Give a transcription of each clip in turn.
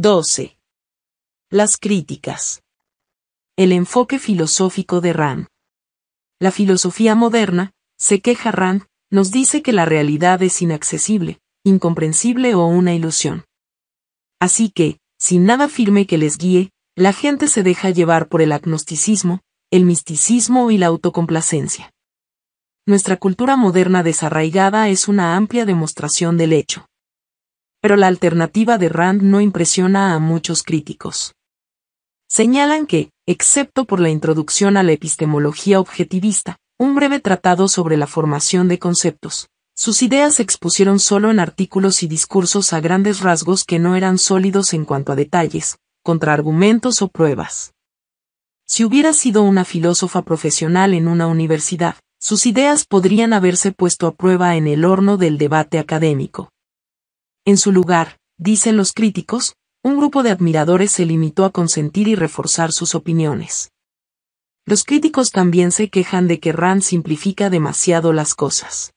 12. Las críticas. El enfoque filosófico de Rand. La filosofía moderna, se queja Rand, nos dice que la realidad es inaccesible, incomprensible o una ilusión. Así que, sin nada firme que les guíe, la gente se deja llevar por el agnosticismo, el misticismo y la autocomplacencia. Nuestra cultura moderna desarraigada es una amplia demostración del hecho pero la alternativa de Rand no impresiona a muchos críticos. Señalan que, excepto por la introducción a la epistemología objetivista, un breve tratado sobre la formación de conceptos, sus ideas se expusieron solo en artículos y discursos a grandes rasgos que no eran sólidos en cuanto a detalles, contraargumentos o pruebas. Si hubiera sido una filósofa profesional en una universidad, sus ideas podrían haberse puesto a prueba en el horno del debate académico. En su lugar, dicen los críticos, un grupo de admiradores se limitó a consentir y reforzar sus opiniones. Los críticos también se quejan de que Rand simplifica demasiado las cosas.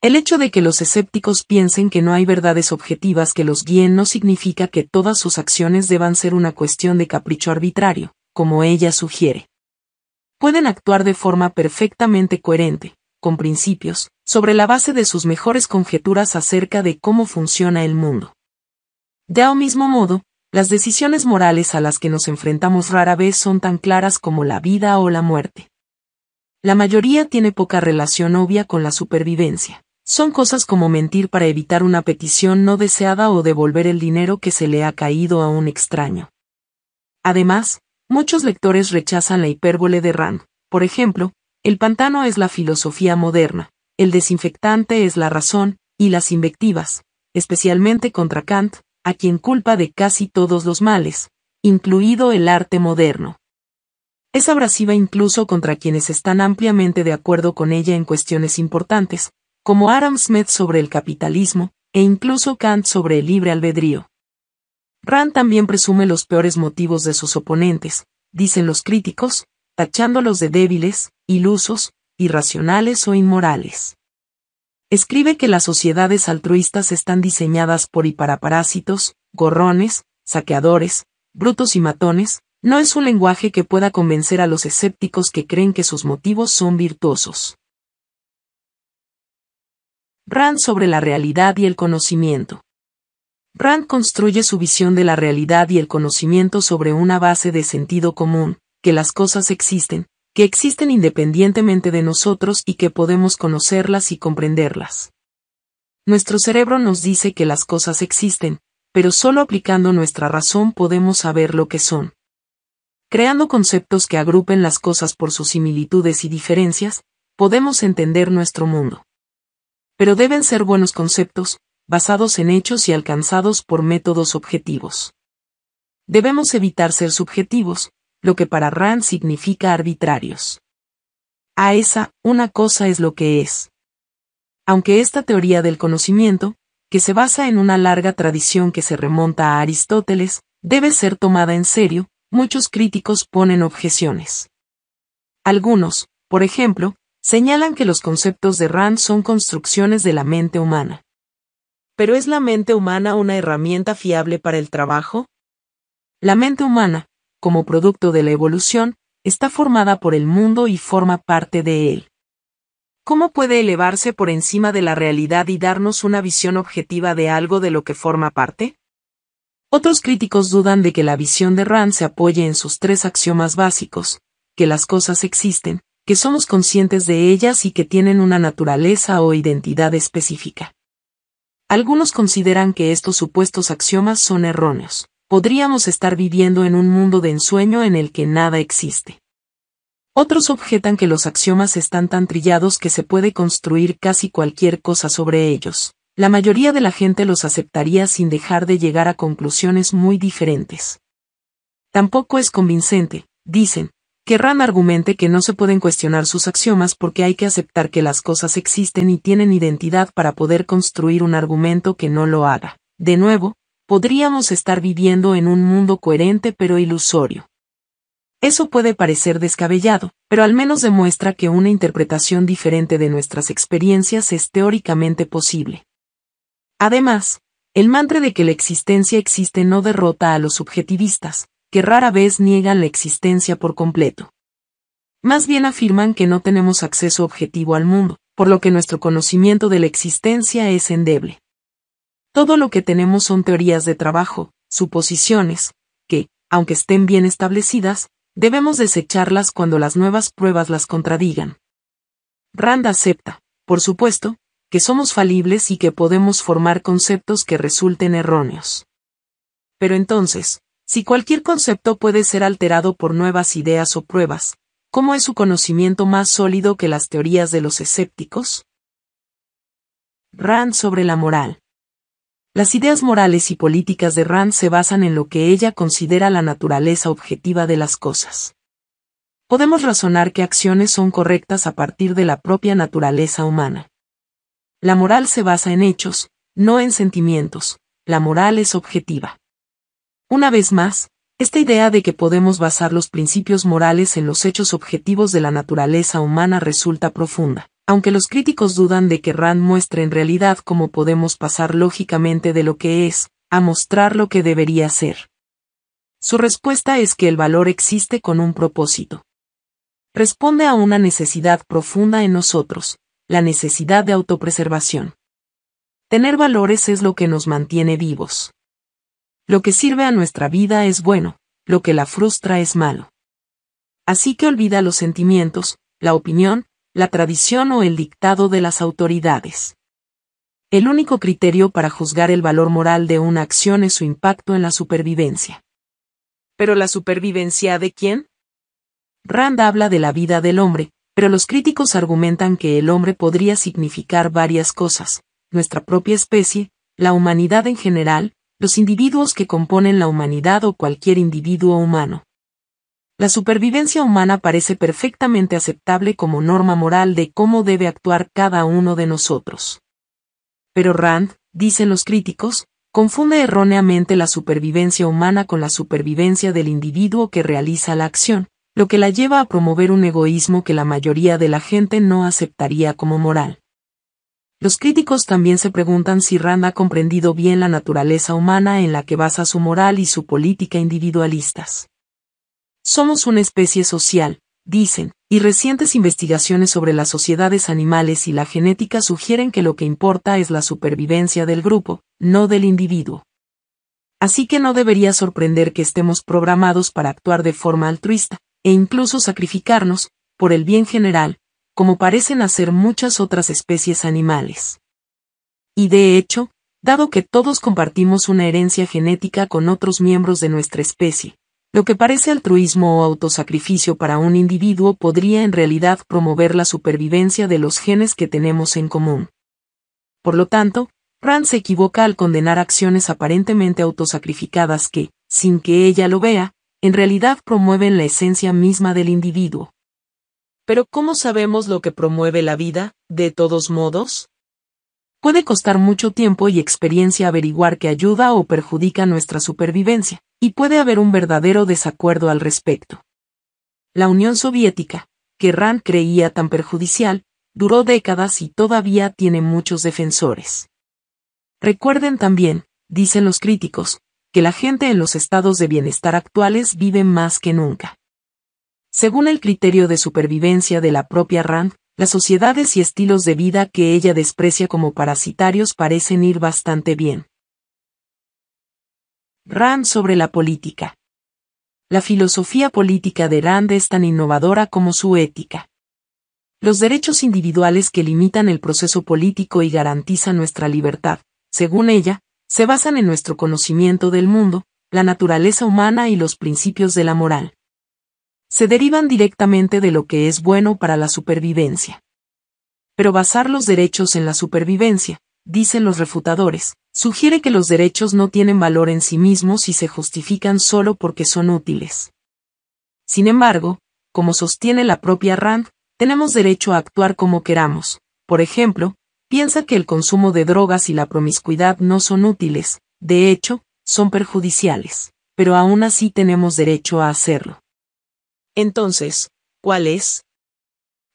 El hecho de que los escépticos piensen que no hay verdades objetivas que los guíen no significa que todas sus acciones deban ser una cuestión de capricho arbitrario, como ella sugiere. Pueden actuar de forma perfectamente coherente, con principios, sobre la base de sus mejores conjeturas acerca de cómo funciona el mundo. De a mismo modo, las decisiones morales a las que nos enfrentamos rara vez son tan claras como la vida o la muerte. La mayoría tiene poca relación obvia con la supervivencia. Son cosas como mentir para evitar una petición no deseada o devolver el dinero que se le ha caído a un extraño. Además, muchos lectores rechazan la hipérbole de Rand, por ejemplo, el pantano es la filosofía moderna, el desinfectante es la razón, y las invectivas, especialmente contra Kant, a quien culpa de casi todos los males, incluido el arte moderno. Es abrasiva incluso contra quienes están ampliamente de acuerdo con ella en cuestiones importantes, como Adam Smith sobre el capitalismo, e incluso Kant sobre el libre albedrío. Rand también presume los peores motivos de sus oponentes, dicen los críticos, tachándolos de débiles, ilusos, irracionales o inmorales. Escribe que las sociedades altruistas están diseñadas por y para parásitos, gorrones, saqueadores, brutos y matones, no es un lenguaje que pueda convencer a los escépticos que creen que sus motivos son virtuosos. Rand sobre la realidad y el conocimiento. Rand construye su visión de la realidad y el conocimiento sobre una base de sentido común, que las cosas existen, que existen independientemente de nosotros y que podemos conocerlas y comprenderlas. Nuestro cerebro nos dice que las cosas existen, pero solo aplicando nuestra razón podemos saber lo que son. Creando conceptos que agrupen las cosas por sus similitudes y diferencias, podemos entender nuestro mundo. Pero deben ser buenos conceptos, basados en hechos y alcanzados por métodos objetivos. Debemos evitar ser subjetivos, lo que para Rand significa arbitrarios. A esa, una cosa es lo que es. Aunque esta teoría del conocimiento, que se basa en una larga tradición que se remonta a Aristóteles, debe ser tomada en serio, muchos críticos ponen objeciones. Algunos, por ejemplo, señalan que los conceptos de Rand son construcciones de la mente humana. ¿Pero es la mente humana una herramienta fiable para el trabajo? La mente humana, como producto de la evolución, está formada por el mundo y forma parte de él. ¿Cómo puede elevarse por encima de la realidad y darnos una visión objetiva de algo de lo que forma parte? Otros críticos dudan de que la visión de Rand se apoye en sus tres axiomas básicos, que las cosas existen, que somos conscientes de ellas y que tienen una naturaleza o identidad específica. Algunos consideran que estos supuestos axiomas son erróneos podríamos estar viviendo en un mundo de ensueño en el que nada existe. Otros objetan que los axiomas están tan trillados que se puede construir casi cualquier cosa sobre ellos. La mayoría de la gente los aceptaría sin dejar de llegar a conclusiones muy diferentes. Tampoco es convincente, dicen. Querrán argumente que no se pueden cuestionar sus axiomas porque hay que aceptar que las cosas existen y tienen identidad para poder construir un argumento que no lo haga. De nuevo, podríamos estar viviendo en un mundo coherente pero ilusorio. Eso puede parecer descabellado, pero al menos demuestra que una interpretación diferente de nuestras experiencias es teóricamente posible. Además, el mantra de que la existencia existe no derrota a los subjetivistas, que rara vez niegan la existencia por completo. Más bien afirman que no tenemos acceso objetivo al mundo, por lo que nuestro conocimiento de la existencia es endeble. Todo lo que tenemos son teorías de trabajo, suposiciones, que, aunque estén bien establecidas, debemos desecharlas cuando las nuevas pruebas las contradigan. Rand acepta, por supuesto, que somos falibles y que podemos formar conceptos que resulten erróneos. Pero entonces, si cualquier concepto puede ser alterado por nuevas ideas o pruebas, ¿cómo es su conocimiento más sólido que las teorías de los escépticos? Rand sobre la moral. Las ideas morales y políticas de Rand se basan en lo que ella considera la naturaleza objetiva de las cosas. Podemos razonar que acciones son correctas a partir de la propia naturaleza humana. La moral se basa en hechos, no en sentimientos, la moral es objetiva. Una vez más, esta idea de que podemos basar los principios morales en los hechos objetivos de la naturaleza humana resulta profunda aunque los críticos dudan de que Rand muestre en realidad cómo podemos pasar lógicamente de lo que es, a mostrar lo que debería ser. Su respuesta es que el valor existe con un propósito. Responde a una necesidad profunda en nosotros, la necesidad de autopreservación. Tener valores es lo que nos mantiene vivos. Lo que sirve a nuestra vida es bueno, lo que la frustra es malo. Así que olvida los sentimientos, la opinión, la tradición o el dictado de las autoridades. El único criterio para juzgar el valor moral de una acción es su impacto en la supervivencia. ¿Pero la supervivencia de quién? Rand habla de la vida del hombre, pero los críticos argumentan que el hombre podría significar varias cosas, nuestra propia especie, la humanidad en general, los individuos que componen la humanidad o cualquier individuo humano la supervivencia humana parece perfectamente aceptable como norma moral de cómo debe actuar cada uno de nosotros. Pero Rand, dicen los críticos, confunde erróneamente la supervivencia humana con la supervivencia del individuo que realiza la acción, lo que la lleva a promover un egoísmo que la mayoría de la gente no aceptaría como moral. Los críticos también se preguntan si Rand ha comprendido bien la naturaleza humana en la que basa su moral y su política individualistas. Somos una especie social, dicen, y recientes investigaciones sobre las sociedades animales y la genética sugieren que lo que importa es la supervivencia del grupo, no del individuo. Así que no debería sorprender que estemos programados para actuar de forma altruista, e incluso sacrificarnos, por el bien general, como parecen hacer muchas otras especies animales. Y de hecho, dado que todos compartimos una herencia genética con otros miembros de nuestra especie, lo que parece altruismo o autosacrificio para un individuo podría en realidad promover la supervivencia de los genes que tenemos en común. Por lo tanto, Rand se equivoca al condenar acciones aparentemente autosacrificadas que, sin que ella lo vea, en realidad promueven la esencia misma del individuo. Pero ¿cómo sabemos lo que promueve la vida, de todos modos? Puede costar mucho tiempo y experiencia averiguar qué ayuda o perjudica nuestra supervivencia, y puede haber un verdadero desacuerdo al respecto. La Unión Soviética, que Rand creía tan perjudicial, duró décadas y todavía tiene muchos defensores. Recuerden también, dicen los críticos, que la gente en los estados de bienestar actuales vive más que nunca. Según el criterio de supervivencia de la propia Rand, las sociedades y estilos de vida que ella desprecia como parasitarios parecen ir bastante bien. Rand sobre la política. La filosofía política de Rand es tan innovadora como su ética. Los derechos individuales que limitan el proceso político y garantizan nuestra libertad, según ella, se basan en nuestro conocimiento del mundo, la naturaleza humana y los principios de la moral. Se derivan directamente de lo que es bueno para la supervivencia. Pero basar los derechos en la supervivencia, dicen los refutadores, Sugiere que los derechos no tienen valor en sí mismos y se justifican solo porque son útiles. Sin embargo, como sostiene la propia Rand, tenemos derecho a actuar como queramos. Por ejemplo, piensa que el consumo de drogas y la promiscuidad no son útiles, de hecho, son perjudiciales, pero aún así tenemos derecho a hacerlo. Entonces, ¿cuál es?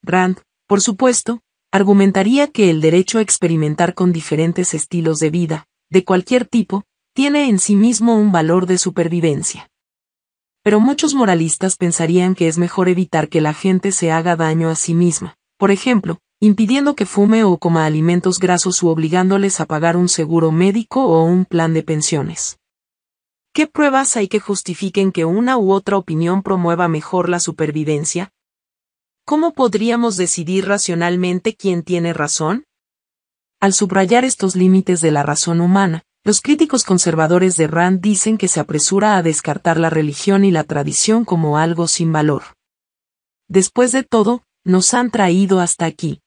Rand, por supuesto, argumentaría que el derecho a experimentar con diferentes estilos de vida, de cualquier tipo, tiene en sí mismo un valor de supervivencia. Pero muchos moralistas pensarían que es mejor evitar que la gente se haga daño a sí misma, por ejemplo, impidiendo que fume o coma alimentos grasos u obligándoles a pagar un seguro médico o un plan de pensiones. ¿Qué pruebas hay que justifiquen que una u otra opinión promueva mejor la supervivencia? ¿Cómo podríamos decidir racionalmente quién tiene razón? Al subrayar estos límites de la razón humana, los críticos conservadores de Rand dicen que se apresura a descartar la religión y la tradición como algo sin valor. Después de todo, nos han traído hasta aquí.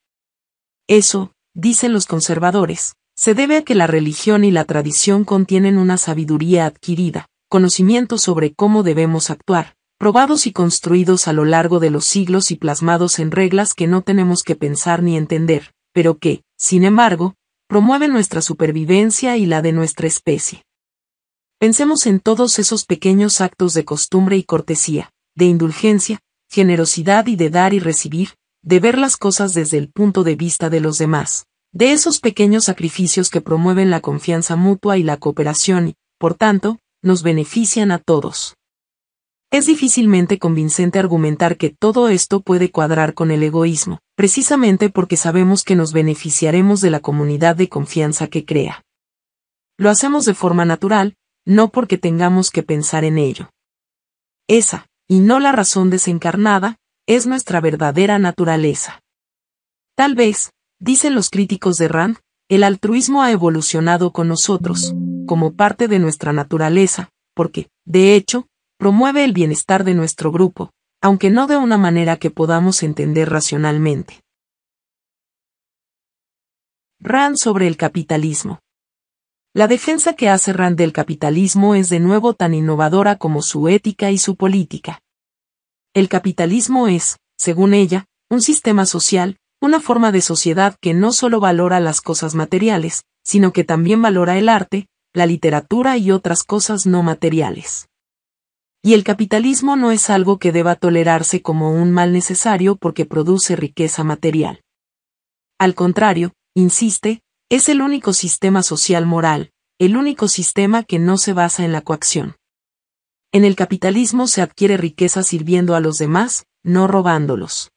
Eso, dicen los conservadores, se debe a que la religión y la tradición contienen una sabiduría adquirida, conocimiento sobre cómo debemos actuar, probados y construidos a lo largo de los siglos y plasmados en reglas que no tenemos que pensar ni entender, pero que, sin embargo, promueven nuestra supervivencia y la de nuestra especie. Pensemos en todos esos pequeños actos de costumbre y cortesía, de indulgencia, generosidad y de dar y recibir, de ver las cosas desde el punto de vista de los demás, de esos pequeños sacrificios que promueven la confianza mutua y la cooperación y, por tanto, nos benefician a todos. Es difícilmente convincente argumentar que todo esto puede cuadrar con el egoísmo, precisamente porque sabemos que nos beneficiaremos de la comunidad de confianza que crea. Lo hacemos de forma natural, no porque tengamos que pensar en ello. Esa, y no la razón desencarnada, es nuestra verdadera naturaleza. Tal vez, dicen los críticos de Rand, el altruismo ha evolucionado con nosotros, como parte de nuestra naturaleza, porque, de hecho, promueve el bienestar de nuestro grupo, aunque no de una manera que podamos entender racionalmente. Rand sobre el capitalismo. La defensa que hace Rand del capitalismo es de nuevo tan innovadora como su ética y su política. El capitalismo es, según ella, un sistema social, una forma de sociedad que no solo valora las cosas materiales, sino que también valora el arte, la literatura y otras cosas no materiales. Y el capitalismo no es algo que deba tolerarse como un mal necesario porque produce riqueza material. Al contrario, insiste, es el único sistema social moral, el único sistema que no se basa en la coacción. En el capitalismo se adquiere riqueza sirviendo a los demás, no robándolos.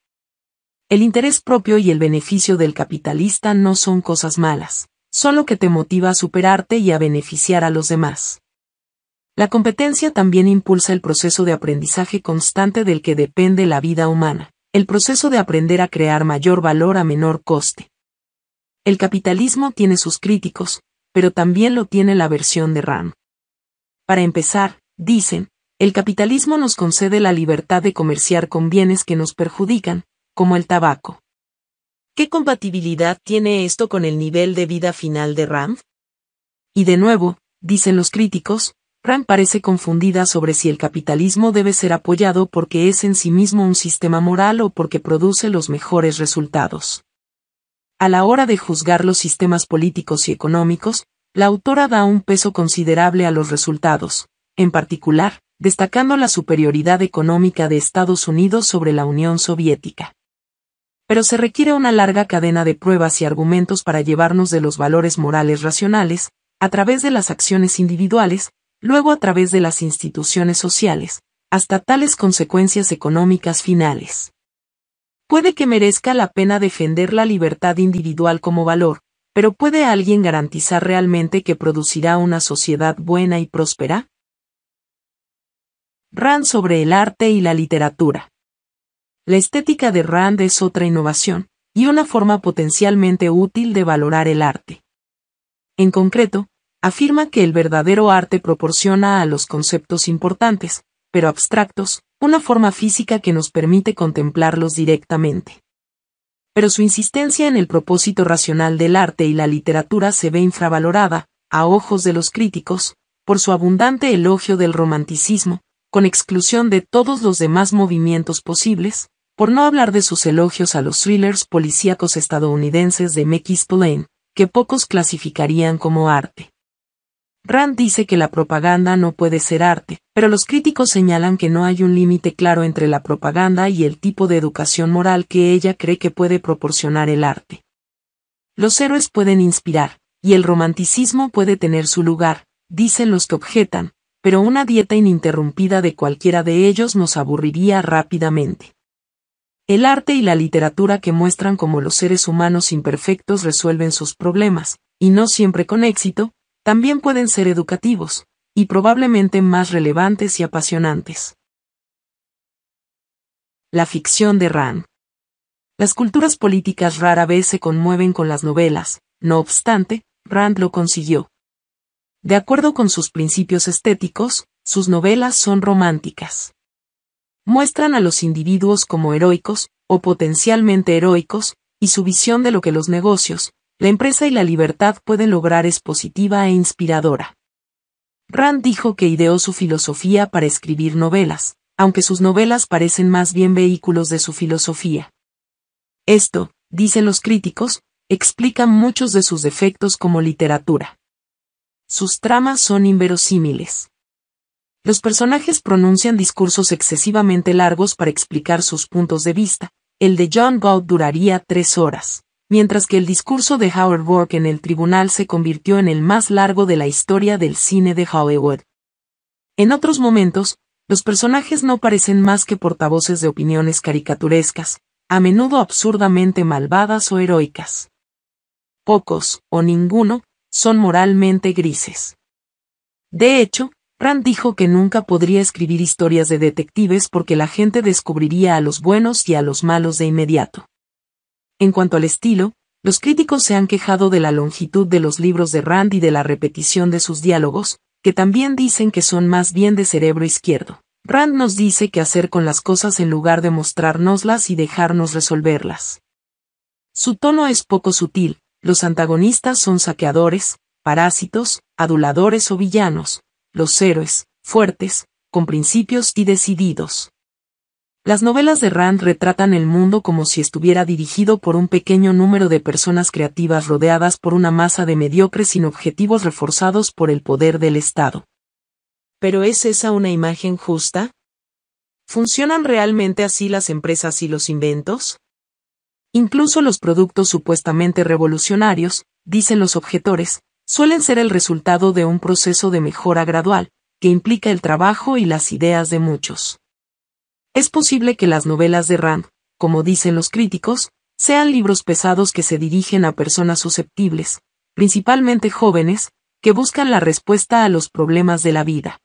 El interés propio y el beneficio del capitalista no son cosas malas, solo que te motiva a superarte y a beneficiar a los demás. La competencia también impulsa el proceso de aprendizaje constante del que depende la vida humana, el proceso de aprender a crear mayor valor a menor coste. El capitalismo tiene sus críticos, pero también lo tiene la versión de Ram. Para empezar, dicen, el capitalismo nos concede la libertad de comerciar con bienes que nos perjudican, como el tabaco. ¿Qué compatibilidad tiene esto con el nivel de vida final de Ram? Y de nuevo, dicen los críticos, Rand parece confundida sobre si el capitalismo debe ser apoyado porque es en sí mismo un sistema moral o porque produce los mejores resultados. A la hora de juzgar los sistemas políticos y económicos, la autora da un peso considerable a los resultados, en particular, destacando la superioridad económica de Estados Unidos sobre la Unión Soviética. Pero se requiere una larga cadena de pruebas y argumentos para llevarnos de los valores morales racionales, a través de las acciones individuales, luego a través de las instituciones sociales, hasta tales consecuencias económicas finales. Puede que merezca la pena defender la libertad individual como valor, pero ¿puede alguien garantizar realmente que producirá una sociedad buena y próspera? Rand sobre el arte y la literatura. La estética de Rand es otra innovación, y una forma potencialmente útil de valorar el arte. En concreto, afirma que el verdadero arte proporciona a los conceptos importantes, pero abstractos, una forma física que nos permite contemplarlos directamente. Pero su insistencia en el propósito racional del arte y la literatura se ve infravalorada, a ojos de los críticos, por su abundante elogio del romanticismo, con exclusión de todos los demás movimientos posibles, por no hablar de sus elogios a los thrillers policíacos estadounidenses de Mekis Plain, que pocos clasificarían como arte. Rand dice que la propaganda no puede ser arte, pero los críticos señalan que no hay un límite claro entre la propaganda y el tipo de educación moral que ella cree que puede proporcionar el arte. Los héroes pueden inspirar, y el romanticismo puede tener su lugar, dicen los que objetan, pero una dieta ininterrumpida de cualquiera de ellos nos aburriría rápidamente. El arte y la literatura que muestran cómo los seres humanos imperfectos resuelven sus problemas, y no siempre con éxito, también pueden ser educativos, y probablemente más relevantes y apasionantes. La ficción de Rand. Las culturas políticas rara vez se conmueven con las novelas, no obstante, Rand lo consiguió. De acuerdo con sus principios estéticos, sus novelas son románticas. Muestran a los individuos como heroicos, o potencialmente heroicos, y su visión de lo que los negocios, la empresa y la libertad pueden lograr es positiva e inspiradora. Rand dijo que ideó su filosofía para escribir novelas, aunque sus novelas parecen más bien vehículos de su filosofía. Esto, dicen los críticos, explica muchos de sus defectos como literatura. Sus tramas son inverosímiles. Los personajes pronuncian discursos excesivamente largos para explicar sus puntos de vista, el de John Galt duraría tres horas mientras que el discurso de Howard Bork en el tribunal se convirtió en el más largo de la historia del cine de Hollywood. En otros momentos, los personajes no parecen más que portavoces de opiniones caricaturescas, a menudo absurdamente malvadas o heroicas. Pocos, o ninguno, son moralmente grises. De hecho, Rand dijo que nunca podría escribir historias de detectives porque la gente descubriría a los buenos y a los malos de inmediato. En cuanto al estilo, los críticos se han quejado de la longitud de los libros de Rand y de la repetición de sus diálogos, que también dicen que son más bien de cerebro izquierdo. Rand nos dice qué hacer con las cosas en lugar de mostrárnoslas y dejarnos resolverlas. Su tono es poco sutil, los antagonistas son saqueadores, parásitos, aduladores o villanos, los héroes, fuertes, con principios y decididos. Las novelas de Rand retratan el mundo como si estuviera dirigido por un pequeño número de personas creativas rodeadas por una masa de mediocres sin objetivos reforzados por el poder del Estado. ¿Pero es esa una imagen justa? ¿Funcionan realmente así las empresas y los inventos? Incluso los productos supuestamente revolucionarios, dicen los objetores, suelen ser el resultado de un proceso de mejora gradual, que implica el trabajo y las ideas de muchos. Es posible que las novelas de Rand, como dicen los críticos, sean libros pesados que se dirigen a personas susceptibles, principalmente jóvenes, que buscan la respuesta a los problemas de la vida.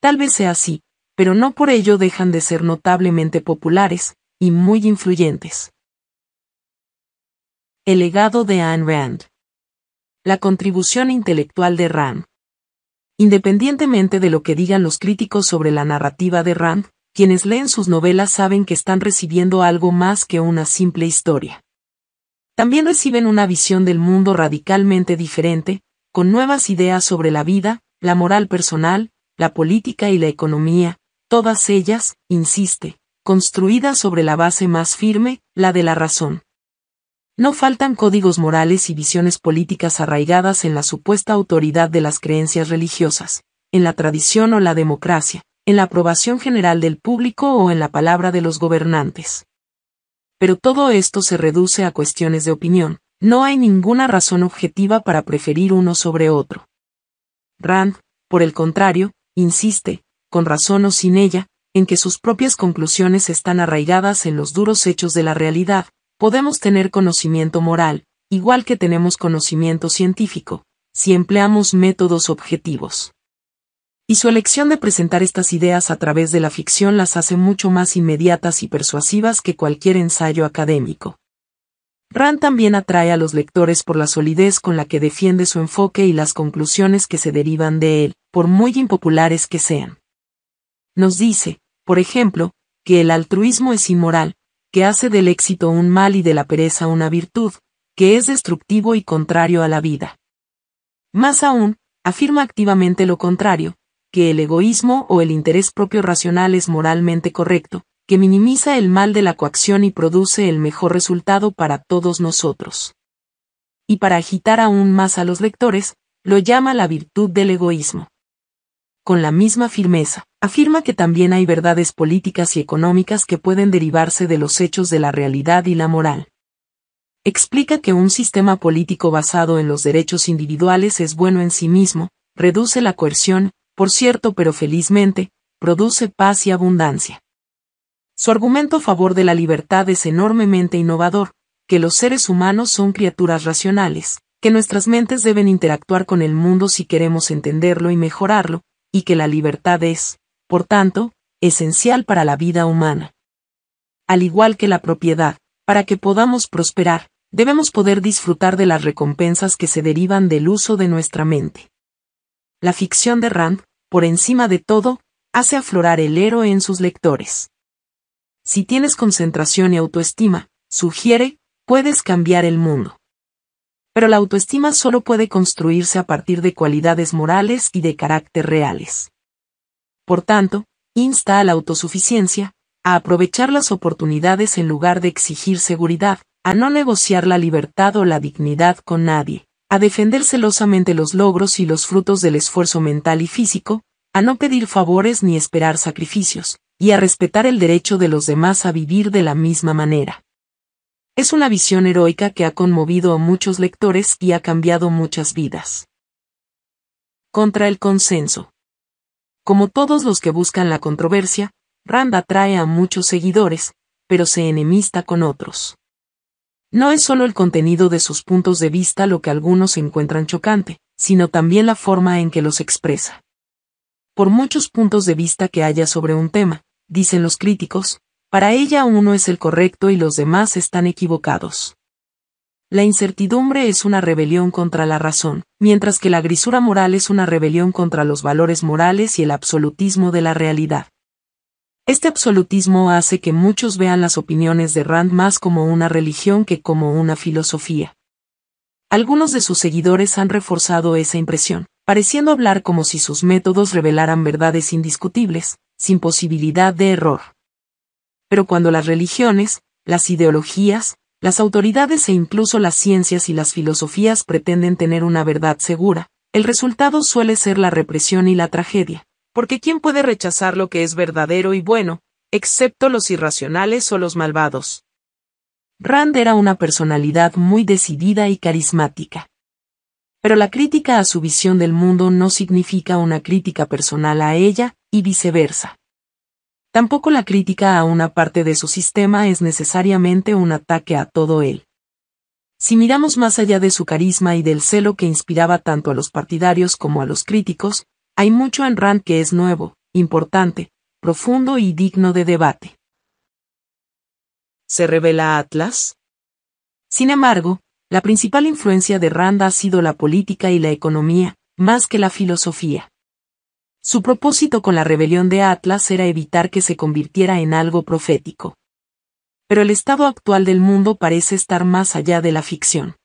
Tal vez sea así, pero no por ello dejan de ser notablemente populares y muy influyentes. El legado de Anne Rand. La contribución intelectual de Rand. Independientemente de lo que digan los críticos sobre la narrativa de Rand, quienes leen sus novelas saben que están recibiendo algo más que una simple historia. También reciben una visión del mundo radicalmente diferente, con nuevas ideas sobre la vida, la moral personal, la política y la economía, todas ellas, insiste, construidas sobre la base más firme, la de la razón. No faltan códigos morales y visiones políticas arraigadas en la supuesta autoridad de las creencias religiosas, en la tradición o la democracia, en la aprobación general del público o en la palabra de los gobernantes. Pero todo esto se reduce a cuestiones de opinión, no hay ninguna razón objetiva para preferir uno sobre otro. Rand, por el contrario, insiste, con razón o sin ella, en que sus propias conclusiones están arraigadas en los duros hechos de la realidad, podemos tener conocimiento moral, igual que tenemos conocimiento científico, si empleamos métodos objetivos y su elección de presentar estas ideas a través de la ficción las hace mucho más inmediatas y persuasivas que cualquier ensayo académico. Rand también atrae a los lectores por la solidez con la que defiende su enfoque y las conclusiones que se derivan de él, por muy impopulares que sean. Nos dice, por ejemplo, que el altruismo es inmoral, que hace del éxito un mal y de la pereza una virtud, que es destructivo y contrario a la vida. Más aún, afirma activamente lo contrario, que el egoísmo o el interés propio racional es moralmente correcto, que minimiza el mal de la coacción y produce el mejor resultado para todos nosotros. Y para agitar aún más a los lectores, lo llama la virtud del egoísmo. Con la misma firmeza, afirma que también hay verdades políticas y económicas que pueden derivarse de los hechos de la realidad y la moral. Explica que un sistema político basado en los derechos individuales es bueno en sí mismo, reduce la coerción, por cierto pero felizmente, produce paz y abundancia. Su argumento a favor de la libertad es enormemente innovador, que los seres humanos son criaturas racionales, que nuestras mentes deben interactuar con el mundo si queremos entenderlo y mejorarlo, y que la libertad es, por tanto, esencial para la vida humana. Al igual que la propiedad, para que podamos prosperar, debemos poder disfrutar de las recompensas que se derivan del uso de nuestra mente. La ficción de Rand, por encima de todo, hace aflorar el héroe en sus lectores. Si tienes concentración y autoestima, sugiere, puedes cambiar el mundo. Pero la autoestima solo puede construirse a partir de cualidades morales y de carácter reales. Por tanto, insta a la autosuficiencia, a aprovechar las oportunidades en lugar de exigir seguridad, a no negociar la libertad o la dignidad con nadie a defender celosamente los logros y los frutos del esfuerzo mental y físico, a no pedir favores ni esperar sacrificios, y a respetar el derecho de los demás a vivir de la misma manera. Es una visión heroica que ha conmovido a muchos lectores y ha cambiado muchas vidas. Contra el consenso. Como todos los que buscan la controversia, Rand atrae a muchos seguidores, pero se enemista con otros. No es solo el contenido de sus puntos de vista lo que algunos encuentran chocante, sino también la forma en que los expresa. Por muchos puntos de vista que haya sobre un tema, dicen los críticos, para ella uno es el correcto y los demás están equivocados. La incertidumbre es una rebelión contra la razón, mientras que la grisura moral es una rebelión contra los valores morales y el absolutismo de la realidad. Este absolutismo hace que muchos vean las opiniones de Rand más como una religión que como una filosofía. Algunos de sus seguidores han reforzado esa impresión, pareciendo hablar como si sus métodos revelaran verdades indiscutibles, sin posibilidad de error. Pero cuando las religiones, las ideologías, las autoridades e incluso las ciencias y las filosofías pretenden tener una verdad segura, el resultado suele ser la represión y la tragedia, porque ¿quién puede rechazar lo que es verdadero y bueno, excepto los irracionales o los malvados? Rand era una personalidad muy decidida y carismática. Pero la crítica a su visión del mundo no significa una crítica personal a ella, y viceversa. Tampoco la crítica a una parte de su sistema es necesariamente un ataque a todo él. Si miramos más allá de su carisma y del celo que inspiraba tanto a los partidarios como a los críticos, hay mucho en Rand que es nuevo, importante, profundo y digno de debate. ¿Se revela Atlas? Sin embargo, la principal influencia de Rand ha sido la política y la economía, más que la filosofía. Su propósito con la rebelión de Atlas era evitar que se convirtiera en algo profético. Pero el estado actual del mundo parece estar más allá de la ficción.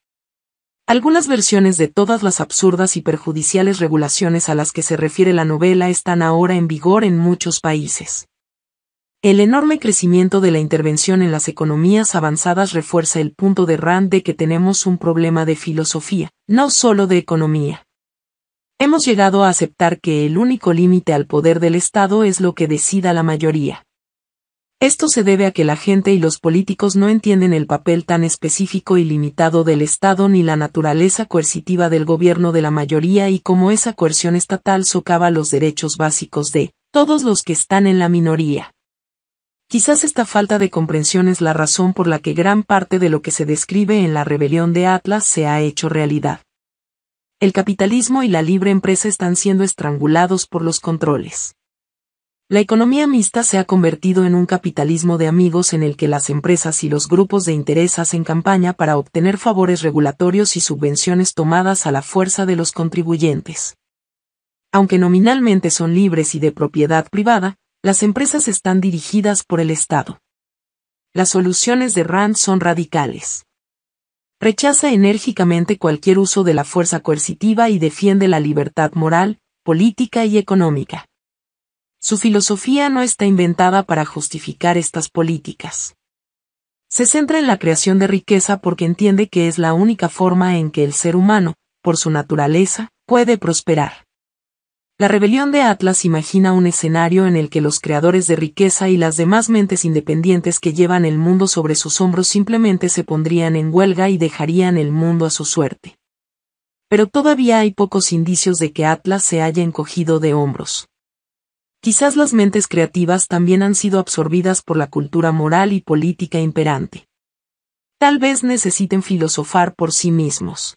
Algunas versiones de todas las absurdas y perjudiciales regulaciones a las que se refiere la novela están ahora en vigor en muchos países. El enorme crecimiento de la intervención en las economías avanzadas refuerza el punto de Rand de que tenemos un problema de filosofía, no solo de economía. Hemos llegado a aceptar que el único límite al poder del Estado es lo que decida la mayoría. Esto se debe a que la gente y los políticos no entienden el papel tan específico y limitado del Estado ni la naturaleza coercitiva del gobierno de la mayoría y cómo esa coerción estatal socava los derechos básicos de todos los que están en la minoría. Quizás esta falta de comprensión es la razón por la que gran parte de lo que se describe en la rebelión de Atlas se ha hecho realidad. El capitalismo y la libre empresa están siendo estrangulados por los controles. La economía mixta se ha convertido en un capitalismo de amigos en el que las empresas y los grupos de interés hacen campaña para obtener favores regulatorios y subvenciones tomadas a la fuerza de los contribuyentes. Aunque nominalmente son libres y de propiedad privada, las empresas están dirigidas por el Estado. Las soluciones de Rand son radicales. Rechaza enérgicamente cualquier uso de la fuerza coercitiva y defiende la libertad moral, política y económica. Su filosofía no está inventada para justificar estas políticas. Se centra en la creación de riqueza porque entiende que es la única forma en que el ser humano, por su naturaleza, puede prosperar. La rebelión de Atlas imagina un escenario en el que los creadores de riqueza y las demás mentes independientes que llevan el mundo sobre sus hombros simplemente se pondrían en huelga y dejarían el mundo a su suerte. Pero todavía hay pocos indicios de que Atlas se haya encogido de hombros. Quizás las mentes creativas también han sido absorbidas por la cultura moral y política imperante. Tal vez necesiten filosofar por sí mismos.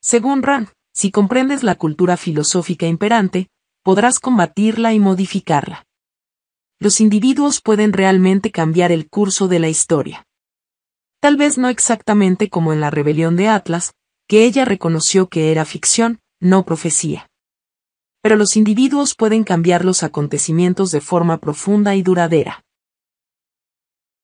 Según Rand, si comprendes la cultura filosófica imperante, podrás combatirla y modificarla. Los individuos pueden realmente cambiar el curso de la historia. Tal vez no exactamente como en la rebelión de Atlas, que ella reconoció que era ficción, no profecía pero los individuos pueden cambiar los acontecimientos de forma profunda y duradera.